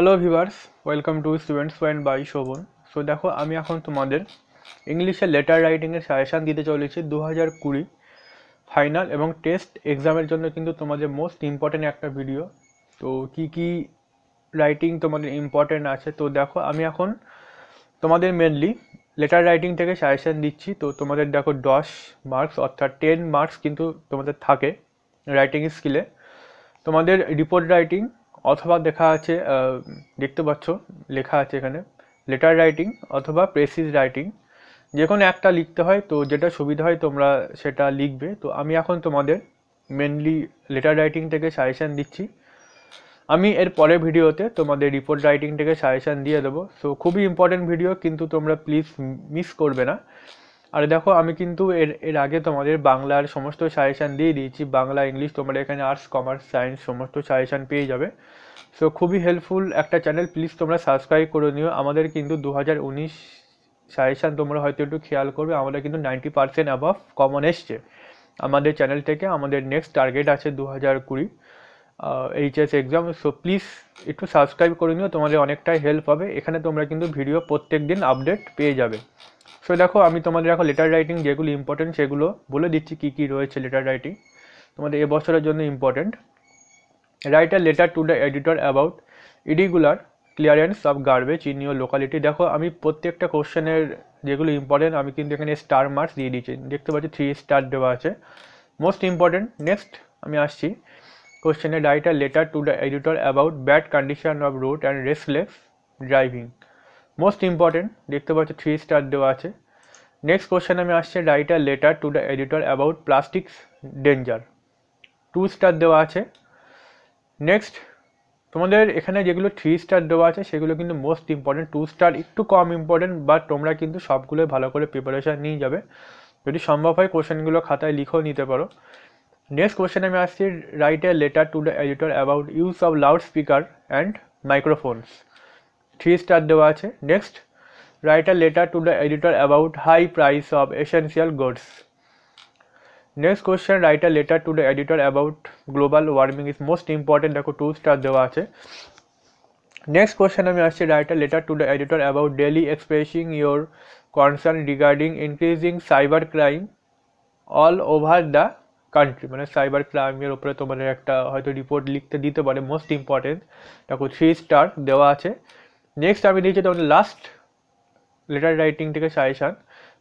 hello viewers welcome to students world by Shobhan so দেখো আমি এখন তোমাদের ইংলিশে লেটার রাইটিংয়ের সাজেশান দিতে চলেছি দু হাজার কুড়ি ফাইনাল এবং টেস্ট এক্সামের জন্য কিন্তু তোমাদের মোস্ট ইম্পর্ট্যান্ট একটা ভিডিও তো কি কি রাইটিং তোমাদের ইম্পর্ট্যান্ট আছে তো দেখো আমি এখন তোমাদের মেনলি লেটার রাইটিং থেকে সাজেশান দিচ্ছি তো তোমাদের দেখো দশ মার্কস অর্থাৎ টেন মার্কস কিন্তু তোমাদের থাকে রাইটিং স্কিলে তোমাদের রিপোর্ট রাইটিং অথবা দেখা আছে দেখতে পাচ্ছ লেখা আছে এখানে লেটার রাইটিং অথবা প্রেসিস রাইটিং যে কোনো একটা লিখতে হয় তো যেটা সুবিধা হয় তোমরা সেটা লিখবে তো আমি এখন তোমাদের মেনলি লেটার রাইটিং থেকে সাজেশান দিচ্ছি আমি এর পরের ভিডিওতে তোমাদের রিপোর্ট রাইটিং থেকে সাজেশান দিয়ে দেবো সো খুবই ইম্পর্টেন্ট ভিডিও কিন্তু তোমরা প্লিজ মিস করবে না আর দেখো আমি কিন্তু এর এর আগে তোমাদের বাংলার সমস্ত সাজেশান দিয়ে দিয়েছি বাংলা ইংলিশ তোমরা এখানে আর্টস কমার্স সায়েন্স সমস্ত সাজেশান পেয়ে যাবে সো খুবই হেল্পফুল একটা চ্যানেল প্লিজ তোমরা সাবস্ক্রাইব করে নিও আমাদের কিন্তু দু হাজার উনিশ সাজেশান তোমরা হয়তো একটু খেয়াল করবে আমাদের কিন্তু নাইনটি পার্সেন্ট অ্যাবভ কমন এসছে আমাদের চ্যানেল থেকে আমাদের নেক্সট টার্গেট আছে দু হাজার কুড়ি এইচএস এক্সাম সো প্লিজ একটু সাবস্ক্রাইব করে নিও তোমাদের অনেকটাই হেল্প হবে এখানে তোমরা কিন্তু ভিডিও প্রত্যেক দিন আপডেট পেয়ে যাবে সো দেখো আমি তোমাদের এখন লেটার রাইটিং যেগুলো ইম্পর্টেন্ট সেগুলো বলে দিচ্ছি কী কী রয়েছে লেটার রাইটিং তোমাদের এবছরের জন্য important write a letter to the editor about irregular clearance of garbage in your locality দেখো আমি প্রত্যেকটা কোশ্চেনের যেগুলো ইম্পর্টেন্ট আমি কিন্তু এখানে স্টার মার্কস দিয়ে দিচ্ছি দেখতে পাচ্ছি থ্রি স্টার দেওয়া আছে মোস্ট ইম্পর্টেন্ট নেক্সট আমি আসছি কোশ্চেনে write a letter to the editor about bad condition of road and reckless driving most important দেখতে পাচ্ছ থ্রি স্টার দেওয়া আছে নেক্সট কোশ্চেন আমি আসছে write a letter to the editor about plastics danger two star দেওয়া আছে next তোমাদের এখানে যেগুলো থ্রি স্টার দেওয়া আছে সেগুলো কিন্তু মোস্ট ইম্পর্টেন্ট টু স্টার একটু কম ইম্পর্টেন্ট বাট তোমরা কিন্তু সবগুলোই ভালো করে প্রিপারেশান নিয়ে যাবে যদি সম্ভব হয় কোশ্চেনগুলো খাতায় লিখেও নিতে পারো নেক্সট কোশ্চেন আমি আসছি write a letter to the editor about use of loud speaker and microphones three star দেওয়া আছে next write a letter to the editor about high price of essential goods next question write a letter to the editor about global warming is most important দেখো two star দেওয়া আছে next question আমি আসছি write a letter to the editor about daily expressing your concern regarding increasing cyber crime all over the country মানে cyber ক্রাইমের ওপরে তোমাদের একটা হয়তো রিপোর্ট লিখতে দিতে পারে মোস্ট ইম্পর্টেন্ট দেখো থ্রি স্টার দেওয়া আছে নেক্সট আমি দিয়েছি তোমাদের লাস্ট লেটার রাইটিং থেকে suggestion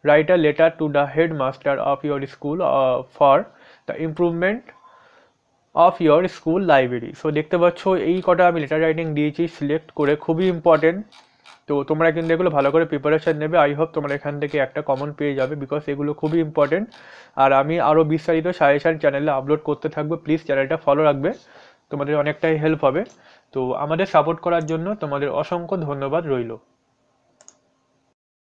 write a letter to the headmaster of your school for the improvement of your school library so দেখতে পাচ্ছ এই কটা আমি লেটার রাইটিং দিয়েছি সিলেক্ট করে খুবই ইম্পর্টেন্ট তো তোমরা কিন্তু এগুলো ভালো করে প্রিপারেশান নেবে আই হোপ তোমরা এখান থেকে একটা কমন পেয়ে যাবে বিকজ এগুলো খুবই ইম্পর্টেন্ট আর আমি আরও বিস্তারিত সাজেশান চ্যানেলে আপলোড করতে থাকবো প্লিজ চ্যানেলটা ফলো রাখবে তোমাদের অনেকটাই হেল্প হবে তো আমাদের সাপোর্ট করার জন্য তোমাদের অসংখ্য ধন্যবাদ রইল